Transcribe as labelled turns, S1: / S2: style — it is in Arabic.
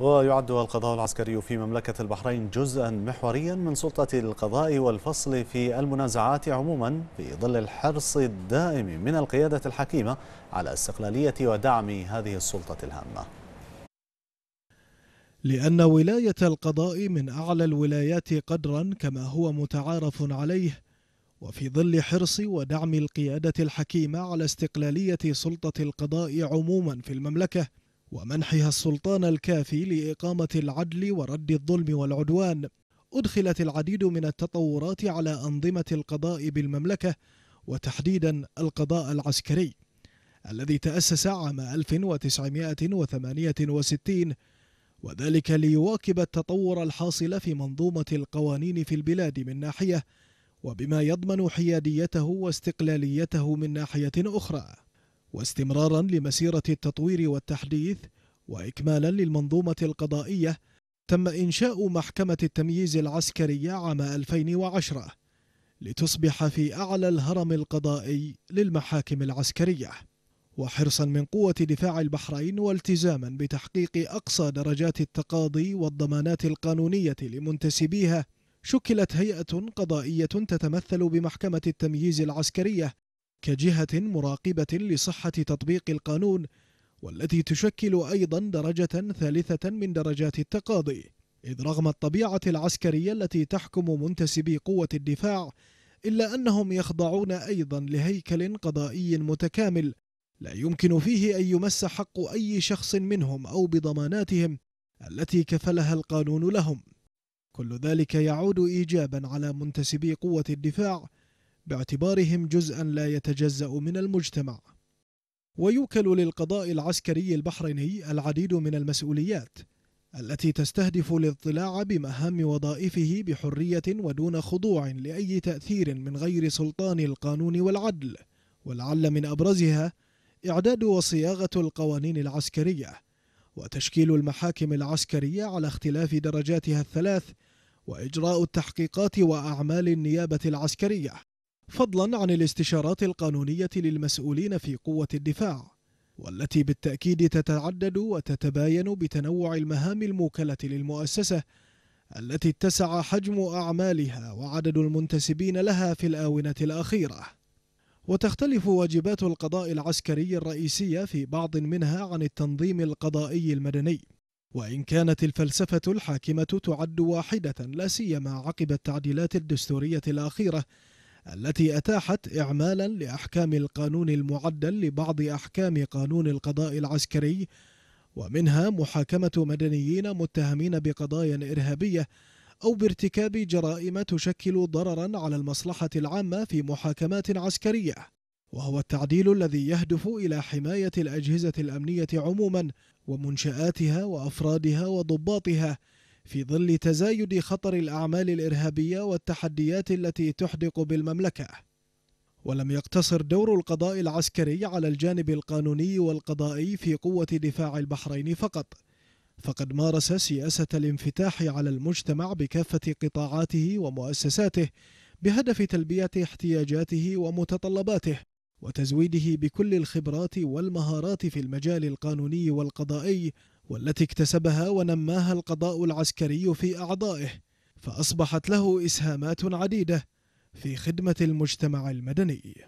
S1: ويعد القضاء العسكري في مملكة البحرين جزءا محوريا من سلطة القضاء والفصل في المنازعات عموما في ظل الحرص الدائم من القيادة الحكيمة على استقلالية ودعم هذه السلطة الهامة لأن ولاية القضاء من أعلى الولايات قدرا كما هو متعارف عليه وفي ظل حرص ودعم القيادة الحكيمة على استقلالية سلطة القضاء عموما في المملكة ومنحها السلطان الكافي لإقامة العدل ورد الظلم والعدوان أدخلت العديد من التطورات على أنظمة القضاء بالمملكة وتحديدا القضاء العسكري الذي تأسس عام 1968 وذلك ليواكب التطور الحاصل في منظومة القوانين في البلاد من ناحية وبما يضمن حياديته واستقلاليته من ناحية أخرى واستمرارا لمسيرة التطوير والتحديث وإكمالا للمنظومة القضائية تم إنشاء محكمة التمييز العسكرية عام 2010 لتصبح في أعلى الهرم القضائي للمحاكم العسكرية وحرصا من قوة دفاع البحرين والتزاما بتحقيق أقصى درجات التقاضي والضمانات القانونية لمنتسبيها شكلت هيئة قضائية تتمثل بمحكمة التمييز العسكرية كجهة مراقبة لصحة تطبيق القانون والتي تشكل أيضا درجة ثالثة من درجات التقاضي إذ رغم الطبيعة العسكرية التي تحكم منتسبي قوة الدفاع إلا أنهم يخضعون أيضا لهيكل قضائي متكامل لا يمكن فيه أن يمس حق أي شخص منهم أو بضماناتهم التي كفلها القانون لهم كل ذلك يعود إيجابا على منتسبي قوة الدفاع باعتبارهم جزءا لا يتجزأ من المجتمع ويوكل للقضاء العسكري البحريني العديد من المسؤوليات التي تستهدف الاضطلاع بمهام وظائفه بحرية ودون خضوع لأي تأثير من غير سلطان القانون والعدل ولعل من أبرزها إعداد وصياغة القوانين العسكرية وتشكيل المحاكم العسكرية على اختلاف درجاتها الثلاث وإجراء التحقيقات وأعمال النيابة العسكرية فضلا عن الاستشارات القانونية للمسؤولين في قوة الدفاع والتي بالتأكيد تتعدد وتتباين بتنوع المهام الموكلة للمؤسسة التي اتسع حجم أعمالها وعدد المنتسبين لها في الآونة الأخيرة وتختلف واجبات القضاء العسكري الرئيسية في بعض منها عن التنظيم القضائي المدني وإن كانت الفلسفة الحاكمة تعد واحدة لا سيما عقب التعديلات الدستورية الأخيرة التي أتاحت إعمالا لأحكام القانون المعدل لبعض أحكام قانون القضاء العسكري ومنها محاكمة مدنيين متهمين بقضايا إرهابية أو بارتكاب جرائم تشكل ضررا على المصلحة العامة في محاكمات عسكرية وهو التعديل الذي يهدف إلى حماية الأجهزة الأمنية عموما ومنشآتها وأفرادها وضباطها في ظل تزايد خطر الأعمال الإرهابية والتحديات التي تحدق بالمملكة ولم يقتصر دور القضاء العسكري على الجانب القانوني والقضائي في قوة دفاع البحرين فقط فقد مارس سياسة الانفتاح على المجتمع بكافة قطاعاته ومؤسساته بهدف تلبية احتياجاته ومتطلباته وتزويده بكل الخبرات والمهارات في المجال القانوني والقضائي والتي اكتسبها ونماها القضاء العسكري في أعضائه فأصبحت له إسهامات عديدة في خدمة المجتمع المدني